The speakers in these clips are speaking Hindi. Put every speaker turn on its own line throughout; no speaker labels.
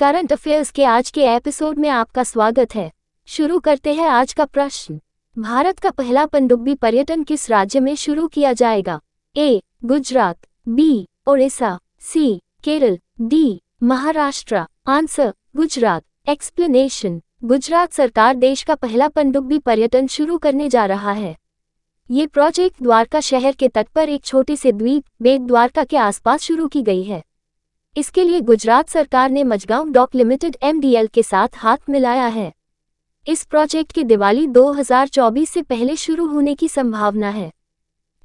करंट अफेयर्स के आज के एपिसोड में आपका स्वागत है शुरू करते हैं आज का प्रश्न भारत का पहला पनडुब्बी पर्यटन किस राज्य में शुरू किया जाएगा A Gujarat B Odisha C Kerala D Maharashtra answer Gujarat explanation Gujarat सरकार देश का पहला पनडुब्बी पर्यटन शुरू करने जा रहा है ये प्रोजेक्ट द्वारका शहर के तट पर एक छोटे से द्वीप बेट द्वारका के आसपास शुरू की गई है इसके लिए गुजरात सरकार ने मजगांव डॉक लिमिटेड एमडीएल के साथ हाथ मिलाया है इस प्रोजेक्ट की दिवाली 2024 से पहले शुरू होने की संभावना है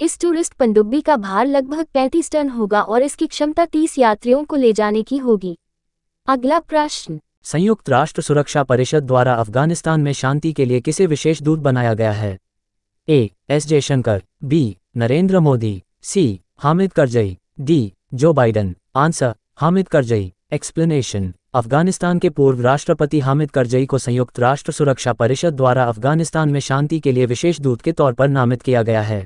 इस टूरिस्ट पनडुब्बी का भार लगभग 35 टन होगा और इसकी क्षमता 30 यात्रियों को ले जाने की होगी अगला प्रश्न
संयुक्त राष्ट्र सुरक्षा परिषद द्वारा अफगानिस्तान में शांति के लिए किसे विशेष दूत बनाया गया है A S Jaishankar B Narendra Modi C Hamid Karzai D Joe Biden answer Hamid Karzai explanation Afghanistan के पूर्व राष्ट्रपति हामिद करजई को संयुक्त राष्ट्र सुरक्षा परिषद द्वारा अफगानिस्तान में शांति के लिए विशेष दूत के तौर पर नामित किया गया है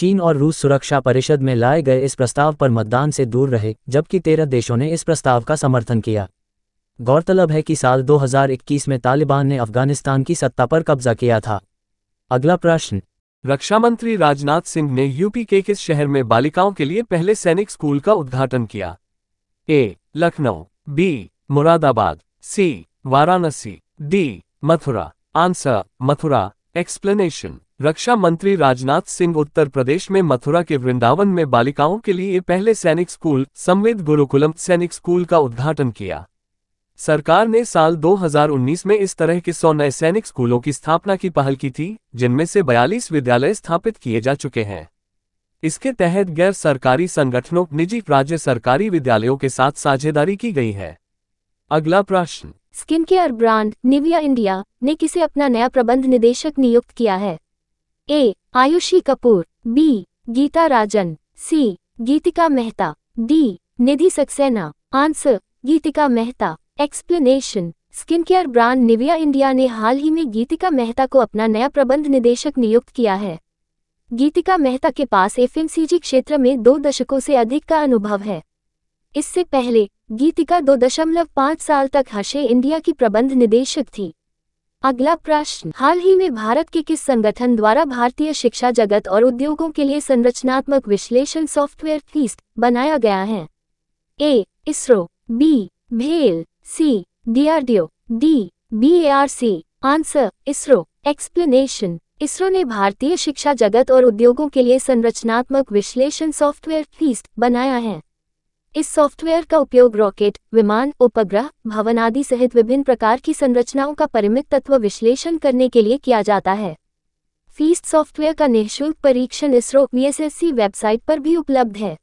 चीन और रूस सुरक्षा परिषद में लाए गए इस प्रस्ताव पर मतदान से दूर रहे जबकि तेरह देशों ने इस प्रस्ताव का समर्थन किया गौरतलब है कि साल 2021 में तालिबान ने अफगानिस्तान की सत्ता पर कब्जा किया था अगला प्रश्न रक्षा मंत्री राजनाथ सिंह ने यूपी के किस शहर में बालिकाओं
के लिए पहले सैनिक स्कूल का उद्घाटन किया A Lucknow B Moradabad C Varanasi D Mathura answer Mathura explanation रक्षा मंत्री राजनाथ सिंह उत्तर प्रदेश में मथुरा के वृंदावन में बालिकाओं के लिए पहले सैनिक स्कूल संवेद गुरुकुलम सैनिक स्कूल का उद्घाटन किया सरकार ने साल 2019 में इस तरह के सौ नए सैनिक स्कूलों की स्थापना की पहल की थी जिनमें से बयालीस विद्यालय स्थापित किए जा चुके हैं इसके तहत गैर सरकारी संगठनों निजी राज्य सरकारी विद्यालयों के साथ साझेदारी की गई है अगला प्रश्न
skin care brand Nivea India ने किसे अपना नया प्रबंध निदेशक नियुक्त किया है A Ayushi Kapoor B Geeta Rajan C Geetika Mehta D Nidhi Saxena answer Geetika Mehta explanation skin care brand Nivea India ने हाल ही में गीतिका मेहता को अपना नया प्रबंध निदेशक नियुक्त किया है गीतिका मेहता के पास एफएमसीजी क्षेत्र में दो दशकों से अधिक का अनुभव है इससे पहले गीतिका दो दशमलव पाँच साल तक हशे इंडिया की प्रबंध निदेशक थी अगला प्रश्न हाल ही में भारत के किस संगठन द्वारा भारतीय शिक्षा जगत और उद्योगों के लिए संरचनात्मक विश्लेषण सॉफ्टवेयर फीस्ट बनाया गया है ए इसरो बी भेल C DRDO D B answer ISRO explanation ISRO ने भारतीय शिक्षा जगत और उद्योगों के लिए संरचनात्मक विश्लेषण सॉफ्टवेयर फीस्ट बनाया है इस सॉफ्टवेयर का उपयोग रॉकेट विमान उपग्रह भवन आदि सहित विभिन्न प्रकार की संरचनाओं का परिमित तत्व विश्लेषण करने के लिए किया जाता है फीस्ट सॉफ्टवेयर का निःशुल्क परीक्षण इसरो वीएसएससी वेबसाइट पर भी उपलब्ध है